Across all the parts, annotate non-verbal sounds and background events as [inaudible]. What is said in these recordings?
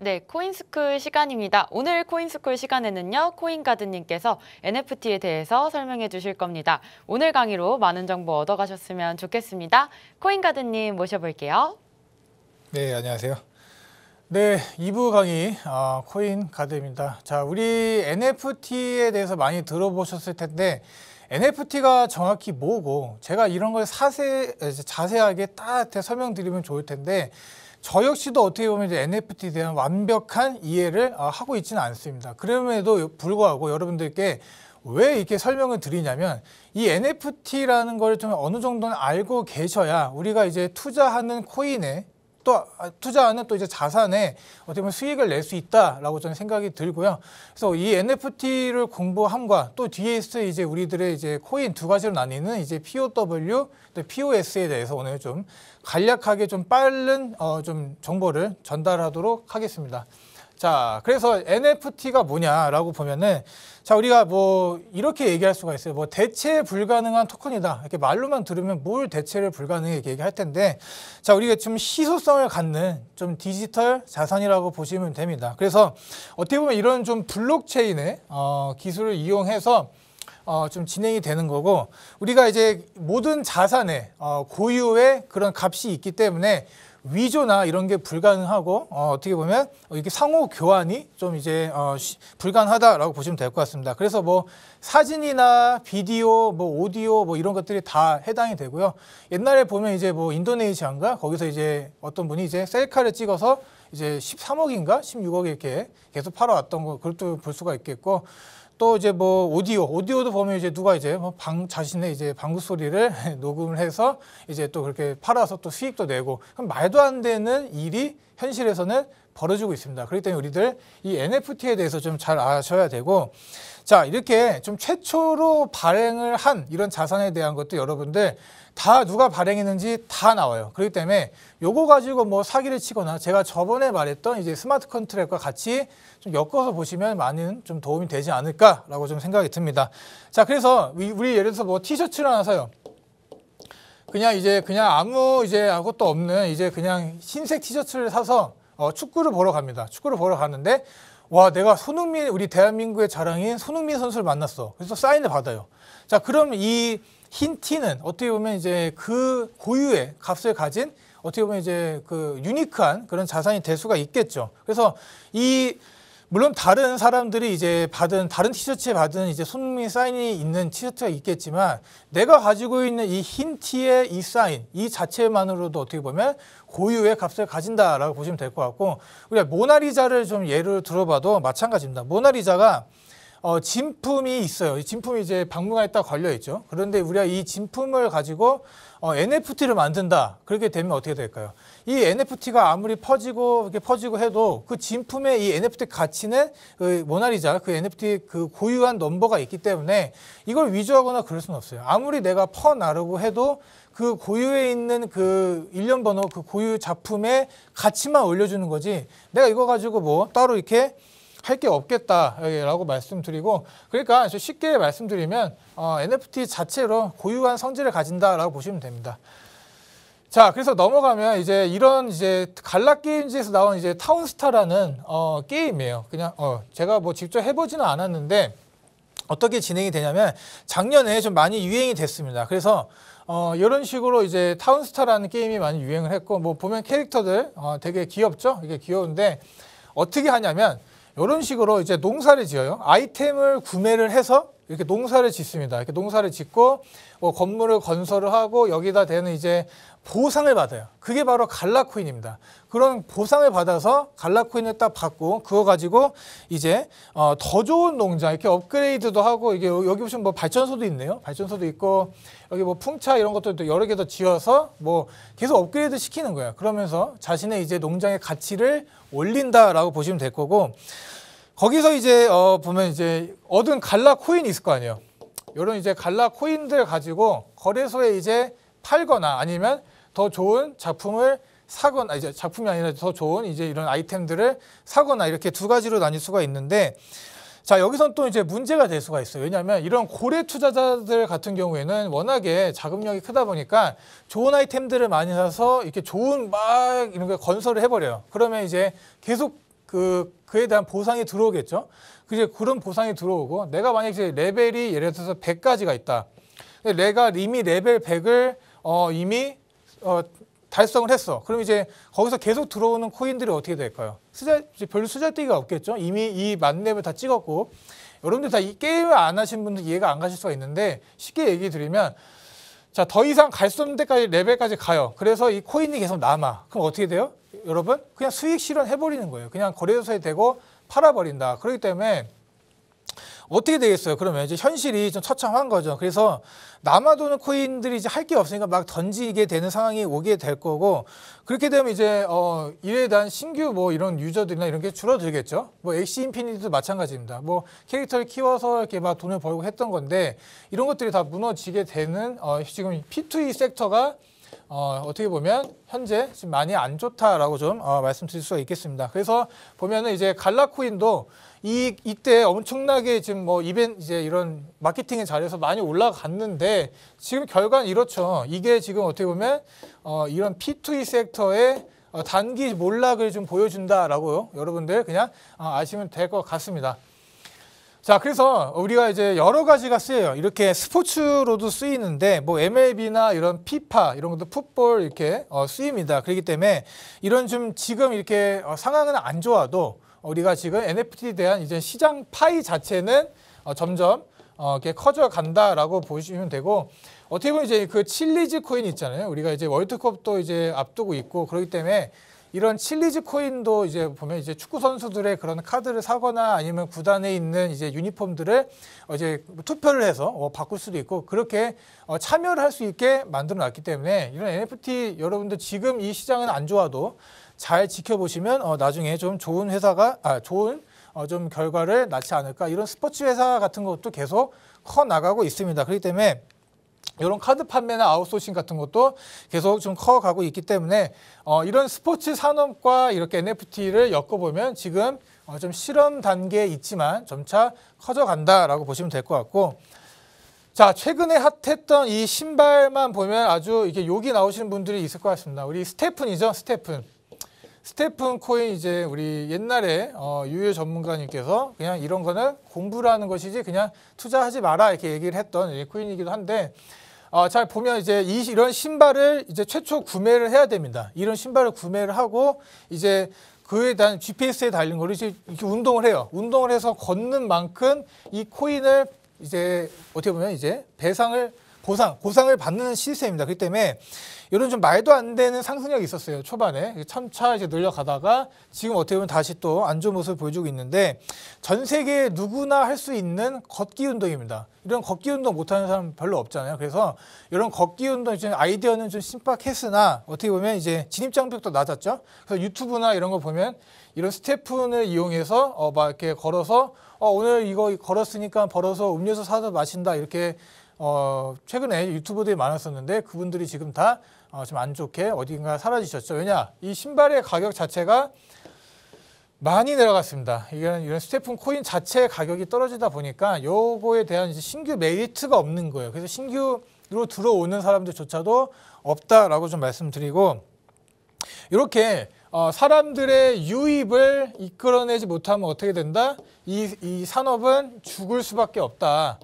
네, 코인스쿨 시간입니다. 오늘 코인스쿨 시간에는요, 코인가드님께서 NFT에 대해서 설명해 주실 겁니다. 오늘 강의로 많은 정보 얻어가셨으면 좋겠습니다. 코인가드님 모셔볼게요. 네, 안녕하세요. 네, 2부 강의 어, 코인가드입니다. 자, 우리 NFT에 대해서 많이 들어보셨을 텐데 NFT가 정확히 뭐고 제가 이런 걸 사세, 어, 자세하게 따뜻하게 설명드리면 좋을 텐데 저 역시도 어떻게 보면 이제 NFT에 대한 완벽한 이해를 어, 하고 있지는 않습니다. 그럼에도 불구하고 여러분들께 왜 이렇게 설명을 드리냐면 이 NFT라는 걸 좀 어느 정도는 알고 계셔야 우리가 이제 투자하는 코인에 또 아, 투자하는 또 이제 자산에 어떻게 보면 수익을 낼 수 있다라고 저는 생각이 들고요. 그래서 이 NFT를 공부함과 또 뒤에 있을 이제 우리들의 이제 코인 두 가지로 나뉘는 이제 POW POS에 대해서 오늘 좀 간략하게 좀 빠른 어좀 정보를 전달하도록 하겠습니다. 자, 그래서 NFT가 뭐냐라고 보면은 자, 우리가 뭐 이렇게 얘기할 수가 있어요. 뭐 대체 불가능한 토큰이다. 이렇게 말로만 들으면 뭘 대체를 불가능해 얘기할 텐데 자, 우리가 지금 희소성을 갖는 좀 디지털 자산이라고 보시면 됩니다. 그래서 어떻게 보면 이런 좀 블록체인의 어, 기술을 이용해서 어, 좀 진행이 되는 거고 우리가 이제 모든 자산에 어, 고유의 그런 값이 있기 때문에 위조나 이런 게 불가능하고 어, 어떻게 보면 이렇게 상호 교환이 좀 이제 어, 불가능하다라고 보시면 될 것 같습니다. 그래서 뭐 사진이나 비디오, 뭐 오디오 뭐 이런 것들이 다 해당이 되고요. 옛날에 보면 이제 뭐 인도네시아인가 거기서 이제 어떤 분이 이제 셀카를 찍어서 이제 13억인가 16억 이렇게 계속 팔아왔던 거 그것도 볼 수가 있겠고 또 이제 뭐 오디오, 오디오도 보면 이제 누가 이제 뭐 방, 자신의 이제 방구 소리를 [laughs] 녹음을 해서 이제 또 그렇게 팔아서 또 수익도 내고 그럼 말도 안 되는 일이 현실에서는 벌어지고 있습니다. 그렇기 때문에 우리들 이 NFT에 대해서 좀 잘 아셔야 되고 자, 이렇게 좀 최초로 발행을 한 이런 자산에 대한 것도 여러분들 다 누가 발행했는지 다 나와요. 그렇기 때문에 요거 가지고 뭐 사기를 치거나 제가 저번에 말했던 이제 스마트 컨트랙과 같이 좀 엮어서 보시면 많은 좀 도움이 되지 않을까라고 좀 생각이 듭니다. 자, 그래서 우리 예를 들어서 뭐 티셔츠를 하나 사요. 그냥 이제 그냥 아무 이제 아무것도 없는 이제 그냥 흰색 티셔츠를 사서 어, 축구를 보러 갑니다. 축구를 보러 갔는데 와 내가 손흥민 우리 대한민국의 자랑인 손흥민 선수를 만났어. 그래서 사인을 받아요. 자 그럼 이 흰 티는 어떻게 보면 이제 그 고유의 값을 가진 어떻게 보면 이제 그 유니크한 그런 자산이 될 수가 있겠죠. 그래서 이 물론 다른 사람들이 이제 받은 다른 티셔츠에 받은 이제 손흥민 사인이 있는 티셔츠가 있겠지만 내가 가지고 있는 이 흰 티의 이 사인 이 자체만으로도 어떻게 보면 고유의 값을 가진다라고 보시면 될 것 같고 우리가 모나리자를 좀 예를 들어봐도 마찬가지입니다. 모나리자가 어, 진품이 있어요. 이 진품이 이제 박물관에 딱 걸려 있죠. 그런데 우리가 이 진품을 가지고 어, NFT를 만든다. 그렇게 되면 어떻게 될까요? 이 NFT가 아무리 퍼지고 이렇게 퍼지고 해도 그 진품의 이 NFT 가치는 그 모나리자 그 NFT 그 고유한 넘버가 있기 때문에 이걸 위조하거나 그럴 수는 없어요. 아무리 내가 퍼 나르고 해도 그 고유에 있는 그 일련 번호 그 고유 작품의 가치만 올려주는 거지 내가 이거 가지고 뭐 따로 이렇게 할게 없겠다라고 말씀드리고 그러니까 쉽게 말씀드리면 어, NFT 자체로 고유한 성질을 가진다라고 보시면 됩니다. 자, 그래서 넘어가면 이제 이런 이제 갈라 게임즈에서 나온 이제 타운스타라는 어, 게임이에요. 그냥 어, 제가 뭐 직접 해보지는 않았는데 어떻게 진행이 되냐면 작년에 좀 많이 유행이 됐습니다. 그래서 어, 이런 식으로 이제 타운스타라는 게임이 많이 유행을 했고 뭐 보면 캐릭터들 어, 되게 귀엽죠? 이게 귀여운데 어떻게 하냐면 이런 식으로 이제 농사를 지어요. 아이템을 구매를 해서 이렇게 농사를 짓습니다. 이렇게 농사를 짓고 뭐 건물을 건설을 하고 여기다 대는 이제 보상을 받아요. 그게 바로 갈라코인입니다. 그런 보상을 받아서 갈라코인을 딱 받고 그거 가지고 이제 어, 더 좋은 농장 이렇게 업그레이드도 하고 이게 여기 보시면 뭐 발전소도 있네요. 발전소도 있고 여기 뭐 풍차 이런 것도 들 여러 개 더 지어서 뭐 계속 업그레이드 시키는 거예요. 그러면서 자신의 이제 농장의 가치를 올린다라고 보시면 될 거고 거기서 이제 어 보면 이제 얻은 갈라 코인 있을 거 아니에요. 이런 이제 갈라 코인들 가지고 거래소에 이제 팔거나 아니면 더 좋은 작품을 사거나 이제 작품이 아니라 더 좋은 이제 이런 아이템들을 사거나 이렇게 두 가지로 나뉠 수가 있는데 자 여기선 또 이제 문제가 될 수가 있어요. 왜냐하면 이런 고래 투자자들 같은 경우에는 워낙에 자금력이 크다 보니까 좋은 아이템들을 많이 사서 이렇게 좋은 막 이런 걸 건설을 해버려요. 그러면 이제 계속 그 그에 대한 보상이 들어오겠죠. 그제 그런 보상이 들어오고 내가 만약에 레벨이 예를 들어서 100까지가 있다. 내가 이미 레벨 100을 어, 이미 어, 달성을 했어. 그럼 이제 거기서 계속 들어오는 코인들이 어떻게 될까요? 쓰자, 별로 쓰잘데기가 없겠죠. 이미 이 만렙을 다 찍었고 여러분들 다 이 게임을 안 하신 분들 이해가 안 가실 수가 있는데 쉽게 얘기 드리면 자, 더 이상 갈 수 없는 데까지 레벨까지 가요. 그래서 이 코인이 계속 남아. 그럼 어떻게 돼요? 여러분 그냥 수익 실현해버리는 거예요. 그냥 거래소에 대고 팔아버린다. 그렇기 때문에 어떻게 되겠어요? 그러면 이제 현실이 좀 처참한 거죠. 그래서 남아도는 코인들이 이제 할 게 없으니까 막 던지게 되는 상황이 오게 될 거고 그렇게 되면 이제 어 이에 대한 신규 뭐 이런 유저들이나 이런 게 줄어들겠죠. 뭐 엑시 인피니티도 마찬가지입니다. 뭐 캐릭터를 키워서 이렇게 막 돈을 벌고 했던 건데 이런 것들이 다 무너지게 되는 어 지금 P2E 섹터가 어, 어떻게 보면 현재 지금 많이 안 좋다라고 좀 어, 말씀드릴 수가 있겠습니다. 그래서 보면은 이제 갈라코인도 이 이때 엄청나게 지금 뭐 이벤 이제 이런 마케팅의 자리에서 많이 올라갔는데 지금 결과는 이렇죠. 이게 지금 어떻게 보면 어, 이런 P2E 섹터의 어, 단기 몰락을 좀 보여준다라고 여러분들 그냥 어, 아시면 될 것 같습니다. 자, 그래서 우리가 이제 여러 가지가 쓰여요. 이렇게 스포츠로도 쓰이는데 뭐 MLB나 이런 피파 이런 것도 풋볼 이렇게 어, 쓰입니다. 그렇기 때문에 이런 좀 지금 이렇게 어, 상황은 안 좋아도 우리가 지금 NFT에 대한 이제 시장 파이 자체는 어, 점점 어, 이렇게 커져 간다라고 보시면 되고 어떻게 보면 이제 그 칠리즈 코인 있잖아요. 우리가 이제 월드컵도 이제 앞두고 있고 그렇기 때문에 이런 칠리즈 코인도 이제 보면 이제 축구 선수들의 그런 카드를 사거나 아니면 구단에 있는 이제 유니폼들을 이제 투표를 해서 어, 바꿀 수도 있고 그렇게 어, 참여를 할 수 있게 만들어 놨기 때문에 이런 NFT 여러분들 지금 이 시장은 안 좋아도 잘 지켜보시면 어, 나중에 좀 좋은 회사가 아 좋은 어, 좀 결과를 낳지 않을까 이런 스포츠 회사 같은 것도 계속 커 나가고 있습니다. 그렇기 때문에 이런 카드 판매나 아웃소싱 같은 것도 계속 좀 커가고 있기 때문에 어, 이런 스포츠 산업과 이렇게 NFT를 엮어보면 지금 어, 좀 실험 단계에 있지만 점차 커져간다라고 보시면 될 것 같고 자 최근에 핫했던 이 신발만 보면 아주 이게 렇 욕이 나오시는 분들이 있을 것 같습니다. 우리 스테픈이죠, 스테픈. 스테픈 코인 이제 우리 옛날에 어, 유효 전문가님께서 그냥 이런 거는 공부라는 것이지 그냥 투자하지 마라 이렇게 얘기를 했던 예, 코인이기도 한데 어, 잘 보면 이제 이, 이런 신발을 이제 최초 구매를 해야 됩니다. 이런 신발을 구매를 하고 이제 그에 대한 GPS에 달린 거를 이제 이렇게 운동을 해요. 운동을 해서 걷는 만큼 이 코인을 이제 어떻게 보면 이제 배상을 보상, 보상을 받는 시스템입니다. 그렇기 때문에 이런 좀 말도 안 되는 상승력이 있었어요. 초반에. 참차 이제 늘려가다가 지금 어떻게 보면 다시 또 안 좋은 모습을 보여주고 있는데 전 세계 누구나 할 수 있는 걷기 운동입니다. 이런 걷기 운동 못하는 사람 별로 없잖아요. 그래서 이런 걷기 운동 이제 아이디어는 좀심박했으나 어떻게 보면 이제 진입 장벽도 낮았죠. 그래서 유튜브나 이런 거 보면 이런 스태프를 이용해서 어막 이렇게 걸어서 어 오늘 이거 걸었으니까 벌어서 음료수 사서 마신다 이렇게 어, 최근에 유튜버들이 많았었는데 그분들이 지금 다 어, 좀 안 좋게 어딘가 사라지셨죠. 왜냐? 이 신발의 가격 자체가 많이 내려갔습니다. 이런, 이런 스테픈 코인 자체의 가격이 떨어지다 보니까 요거에 대한 신규 메리트가 없는 거예요. 그래서 신규로 들어오는 사람들조차도 없다라고 좀 말씀드리고 이렇게 어, 사람들의 유입을 이끌어내지 못하면 어떻게 된다? 이, 이 산업은 죽을 수밖에 없다.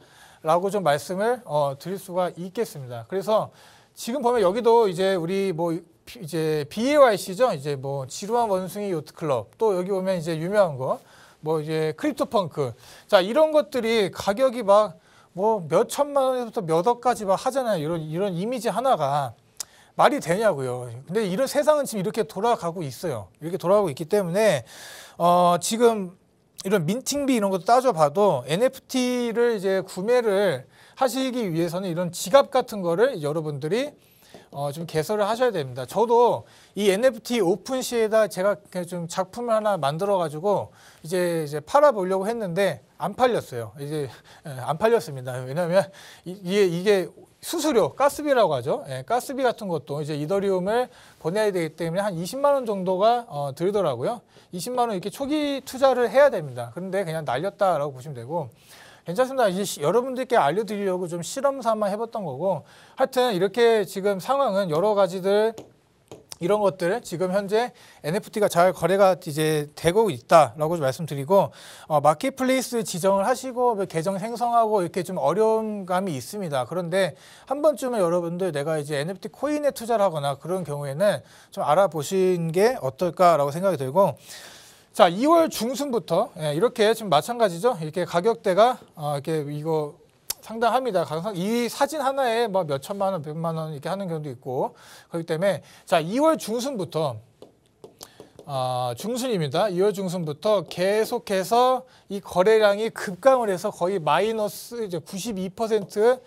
라고 좀 말씀을 어, 드릴 수가 있겠습니다. 그래서 지금 보면 여기도 이제 우리 뭐 이제 BAYC죠. 이제 뭐 지루한 원숭이 요트클럽 또 여기 보면 이제 유명한 거 뭐 이제 크립토펑크 자 이런 것들이 가격이 막 뭐 몇 천만 원에서부터 몇 억까지 막 하잖아요. 이런 이런 이미지 하나가 말이 되냐고요. 근데 이런 세상은 지금 이렇게 돌아가고 있어요. 이렇게 돌아가고 있기 때문에 어 지금 이런 민팅비 이런 것도 따져봐도 NFT를 이제 구매를 하시기 위해서는 이런 지갑 같은 거를 여러분들이 어, 좀 개설을 하셔야 됩니다. 저도 이 NFT 오픈시에다 제가 좀 작품을 하나 만들어가지고 이제 이제 팔아보려고 했는데 안 팔렸어요. 이제 안 팔렸습니다. 왜냐하면 이게, 이게 수수료, 가스비라고 하죠. 예, 가스비 같은 것도 이제 이더리움을 보내야 되기 때문에 한 20만 원 정도가 어, 들더라고요. 20만 원 이렇게 초기 투자를 해야 됩니다. 그런데 그냥 날렸다라고 보시면 되고 괜찮습니다. 이제 여러분들께 알려드리려고 좀 실험 삼아 해봤던 거고 하여튼 이렇게 지금 상황은 여러 가지들 이런 것들 지금 현재 NFT가 잘 거래가 이제 되고 있다라고 말씀드리고 어, 마켓플레이스 지정을 하시고 뭐 계정 생성하고 이렇게 좀 어려운 감이 있습니다. 그런데 한 번쯤은 여러분들 내가 이제 NFT 코인에 투자를 하거나 그런 경우에는 좀 알아보신 게 어떨까라고 생각이 들고 자, 2월 중순부터 예, 이렇게 지금 마찬가지죠. 이렇게 가격대가 어, 이렇게 이거 상당합니다. 가능성 이 사진 하나에 뭐몇 천만 원, 백만 원 이렇게 하는 경우도 있고 그렇기 때문에 자 2월 중순부터 어, 중순입니다. 2월 중순부터 계속해서 이 거래량이 급감을 해서 거의 마이너스 이제 92%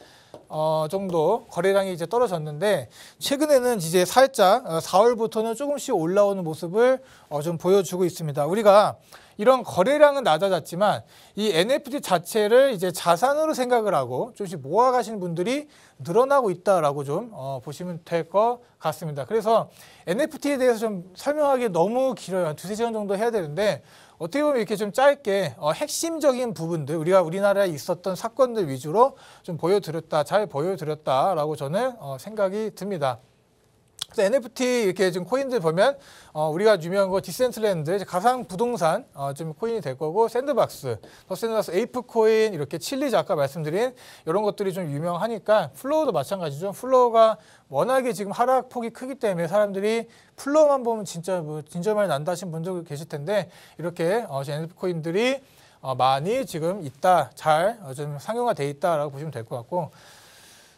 어, 정도 거래량이 이제 떨어졌는데 최근에는 이제 살짝 4월부터는 어, 조금씩 올라오는 모습을 어, 좀 보여주고 있습니다. 우리가 이런 거래량은 낮아졌지만 이 NFT 자체를 이제 자산으로 생각을 하고 조금씩 모아가시는 분들이 늘어나고 있다라고 좀 어, 보시면 될 것 같습니다. 그래서 NFT에 대해서 좀 설명하기 너무 길어요. 두세 시간 정도 해야 되는데 어떻게 보면 이렇게 좀 짧게 어, 핵심적인 부분들 우리가 우리나라에 있었던 사건들 위주로 좀 보여드렸다 잘 보여드렸다라고 저는 어, 생각이 듭니다. 그래 NFT 이렇게 지금 코인들 보면 어, 우리가 유명한 거 디센트랜드 가상 부동산 어, 좀 코인이 될 거고 샌드박스, 더 샌드박스 에이프 코인 이렇게 칠리즈 아까 말씀드린 이런 것들이 좀 유명하니까 플로우도 마찬가지죠. 플로우가 워낙에 지금 하락폭이 크기 때문에 사람들이 플로우만 보면 진짜 뭐 진짜 많이 난다 하신 분들 계실 텐데 이렇게 어, NFT 코인들이 어, 많이 지금 있다, 잘좀 어, 상용화돼 있다라고 보시면 될 것 같고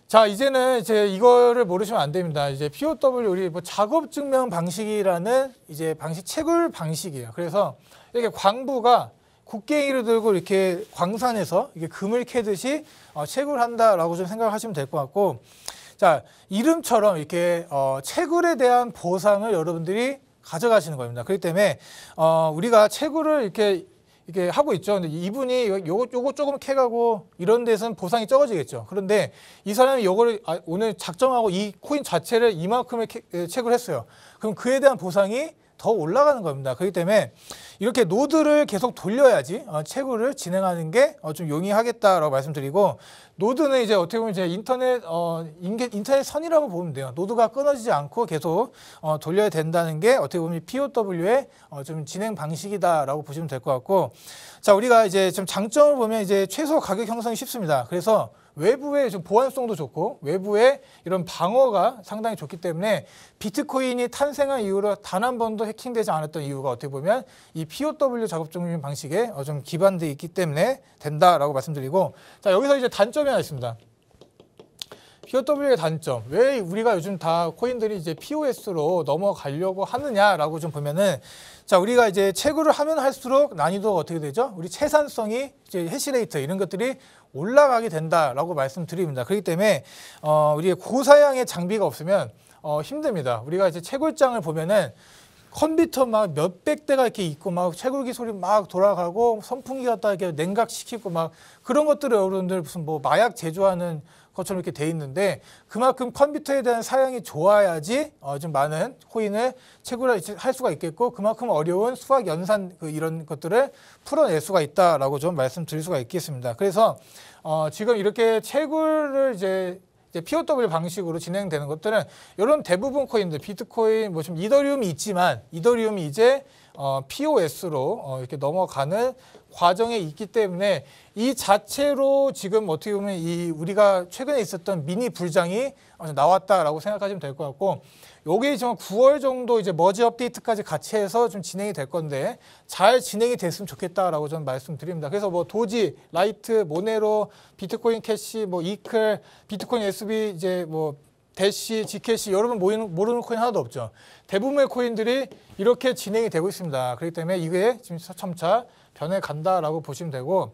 자 이제는 이제 이거를 모르시면 안 됩니다. 이제 POW 우리 뭐 작업 증명 방식이라는 이제 방식 채굴 방식이에요. 그래서 이렇게 광부가 국괭이를 들고 이렇게 광산에서 이게 금을 캐듯이 어, 채굴한다라고 좀 생각하시면 될 것 같고 자 이름처럼 이렇게 어, 채굴에 대한 보상을 여러분들이 가져가시는 겁니다. 그렇기 때문에 어, 우리가 채굴을 이렇게 이렇게 하고 있죠. 근데 이분이 요 요거 조금 캐가고 이런 데서는 보상이 적어지겠죠. 그런데 이 사람이 요거를 아, 오늘 작정하고 이 코인 자체를 이만큼의 캐, 책을 했어요. 그럼 그에 대한 보상이 더 올라가는 겁니다. 그렇기 때문에 이렇게 노드를 계속 돌려야지 어, 채굴을 진행하는 게좀 어, 용이하겠다라고 말씀드리고 노드는 이제 어떻게 보면 제 인터넷 어 인터넷 선이라고 보면 돼요. 노드가 끊어지지 않고 계속 어, 돌려야 된다는 게 어떻게 보면 POW의 어, 좀 진행 방식이다라고 보시면 될 것 같고 자 우리가 이제 좀 장점을 보면 이제 최소 가격 형성이 쉽습니다. 그래서 외부의 지 보안성도 좋고 외부의 이런 방어가 상당히 좋기 때문에 비트코인이 탄생한 이후로 단 한 번도 해킹되지 않았던 이유가 어떻게 보면 이 POW 작업 중심 방식에 어, 좀 기반돼 있기 때문에 된다라고 말씀드리고 자 여기서 이제 단점이 하나 있습니다. POW의 단점. 왜 우리가 요즘 다 코인들이 이제 POS로 넘어가려고 하느냐라고 좀 보면은 자, 우리가 이제 채굴을 하면 할수록 난이도가 어떻게 되죠? 우리 채산성이 이제 해시레이트 이런 것들이 올라가게 된다라고 말씀드립니다. 그렇기 때문에 어, 우리의 고사양의 장비가 없으면 어, 힘듭니다. 우리가 이제 채굴장을 보면은 컴퓨터 막 몇 백 대가 이렇게 있고 막채굴기 소리 막 돌아가고 선풍기 갖다 이렇게 냉각시키고 막 그런 것들을 여러분들 무슨 뭐 마약 제조하는 것처럼 이렇게 돼 있는데 그만큼 컴퓨터에 대한 사양이 좋아야지 어, 좀 많은 코인을 채굴할 수가 있겠고 그만큼 어려운 수학 연산 그 이런 것들을 풀어낼 수가 있다라고 좀 말씀드릴 수가 있겠습니다. 그래서 어, 지금 이렇게 채굴을 이제 이제 POW 방식으로 진행되는 것들은 이런 대부분 코인들, 비트코인, 뭐 좀 이더리움이 있지만 이더리움이 이제 어, POS로 어, 이렇게 넘어가는 과정에 있기 때문에 이 자체로 지금 어떻게 보면 이 우리가 최근에 있었던 미니 불장이 나왔다라고 생각하시면 될 것 같고 요게 지금 9월 정도 이제 머지 업데이트까지 같이 해서 좀 진행이 될 건데 잘 진행이 됐으면 좋겠다라고 저는 말씀드립니다. 그래서 뭐 도지, 라이트, 모네로, 비트코인 캐시, 뭐 이클, 비트코인 SB 이제 뭐 대시, 지 k 시 여러분 모이는, 모르는 코인 하나도 없죠. 대부분의 코인들이 이렇게 진행이 되고 있습니다. 그렇기 때문에 이게 지금 점차 변해간다라고 보시면 되고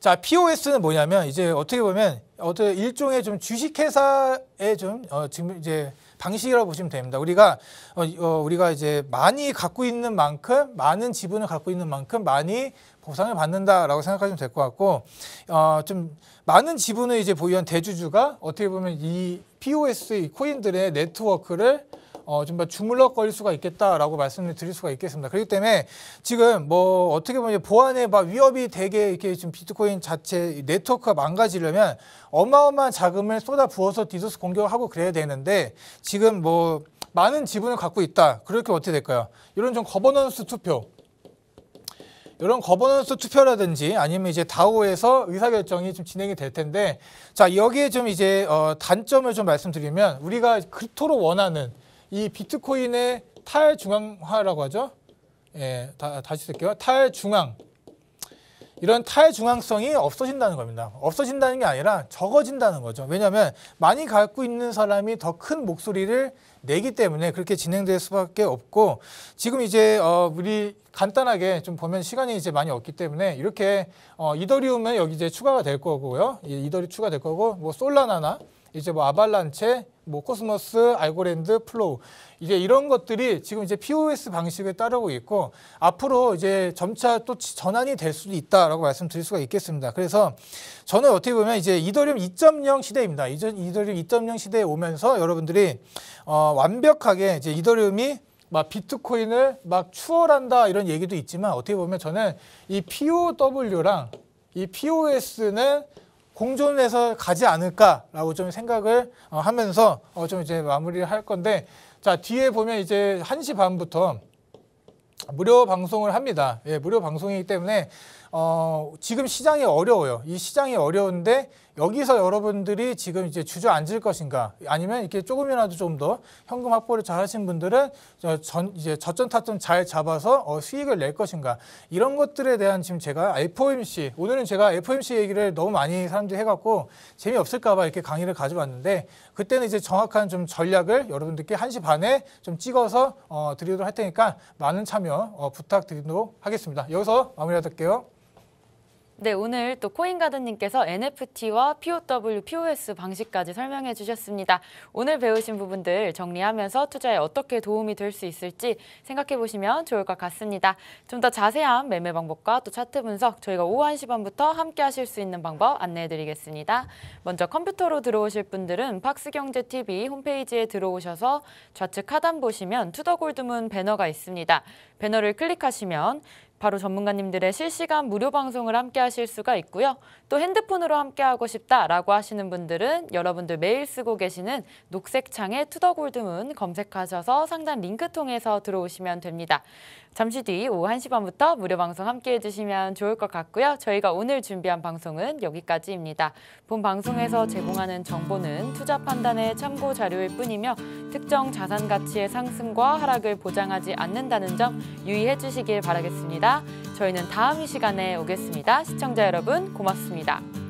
자, POS는 뭐냐면 이제 어떻게 보면 어떤 일종의 좀 주식회사의 좀 어, 지금 이제 방식이라고 보시면 됩니다. 우리가 어, 어, 우리가 이제 많이 갖고 있는 만큼 많은 지분을 갖고 있는 만큼 많이 보상을 받는다라고 생각하시면 될 것 같고 어, 좀 많은 지분을 이제 보유한 대주주가 어떻게 보면 이 POS e 코인들의 네트워크를 어, 좀 주물럭거릴 수가 있겠다라고 말씀을 드릴 수가 있겠습니다. 그렇기 때문에 지금 뭐 어떻게 보면 보안에 막 위협이 되게 이렇게 지금 비트코인 자체 네트워크가 망가지려면 어마어마한 자금을 쏟아 부어서 디도스 공격하고 그래야 되는데 지금 뭐 많은 지분을 갖고 있다. 그렇게 어떻게 될까요? 이런 좀 거버넌스 투표. 이런 거버넌스 투표라든지 아니면 이제 다오에서 의사결정이 좀 진행이 될 텐데 자 여기에 좀 이제 어, 단점을 좀 말씀드리면 우리가 그토록 원하는 이 비트코인의 탈중앙화라고 하죠. 예, 다, 다시 쓸게요. 탈중앙. 이런 탈중앙성이 없어진다는 겁니다. 없어진다는 게 아니라 적어진다는 거죠. 왜냐하면 많이 갖고 있는 사람이 더 큰 목소리를 내기 때문에 그렇게 진행될 수밖에 없고 지금 이제 어 우리 간단하게 좀 보면 시간이 이제 많이 없기 때문에 이렇게 어이더리움에 여기 이제 추가가 될 거고요. 이더리 추가될 거고 뭐 솔라나나 이제 뭐 아발란체, 뭐 코스모스, 알고랜드, 플로우 이제 이런 것들이 지금 이제 POS 방식에 따르고 있고 앞으로 이제 점차 또 전환이 될 수도 있다라고 말씀드릴 수가 있겠습니다. 그래서 저는 어떻게 보면 이제 이더리움 2.0 시대입니다. 이전 이더리움 2.0 시대에 오면서 여러분들이 어, 완벽하게 이제 이더리움이 막 비트코인을 막 추월한다 이런 얘기도 있지만 어떻게 보면 저는 이 POW랑 이 POS는 공존해서 가지 않을까라고 좀 생각을 어, 하면서 어, 좀 이제 마무리를 할 건데 자 뒤에 보면 이제 1시 반부터 무료 방송을 합니다. 예, 무료 방송이기 때문에 어, 지금 시장이 어려워요. 이 시장이 어려운데 여기서 여러분들이 지금 이제 주저앉을 것인가 아니면 이렇게 조금이라도 좀 더 현금 확보를 잘 하신 분들은 전 이제 저점 타점 잘 잡아서 어, 수익을 낼 것인가 이런 것들에 대한 지금 제가 FOMC 오늘은 제가 FOMC 얘기를 너무 많이 사람들이 해갖고 재미없을까 봐 이렇게 강의를 가져왔는데 그때는 이제 정확한 좀 전략을 여러분들께 한시 반에 좀 찍어서 어, 드리도록 할 테니까 많은 참여 어, 부탁드리도록 하겠습니다. 여기서 마무리할게요. 하도록 네, 오늘 또 코인가든님께서 NFT와 POW, POS 방식까지 설명해 주셨습니다. 오늘 배우신 부분들 정리하면서 투자에 어떻게 도움이 될 수 있을지 생각해 보시면 좋을 것 같습니다. 좀 더 자세한 매매 방법과 또 차트 분석 저희가 오후 1시 반부터 함께 하실 수 있는 방법 안내해 드리겠습니다. 먼저 컴퓨터로 들어오실 분들은 팍스경제TV 홈페이지에 들어오셔서 좌측 하단 보시면 투더골드문 배너가 있습니다. 배너를 클릭하시면 바로 전문가님들의 실시간 무료 방송을 함께 하실 수가 있고요. 또 핸드폰으로 함께 하고 싶다라고 하시는 분들은 여러분들 매일 쓰고 계시는 녹색 창의 투더골드문 검색하셔서 상단 링크 통해서 들어오시면 됩니다. 잠시 뒤 오후 1시 반부터 무료 방송 함께 해주시면 좋을 것 같고요. 저희가 오늘 준비한 방송은 여기까지입니다. 본 방송에서 제공하는 정보는 투자 판단의 참고 자료일 뿐이며 특정 자산 가치의 상승과 하락을 보장하지 않는다는 점 유의해 주시길 바라겠습니다. 저희는 다음 이 시간에 오겠습니다. 시청자 여러분 고맙습니다.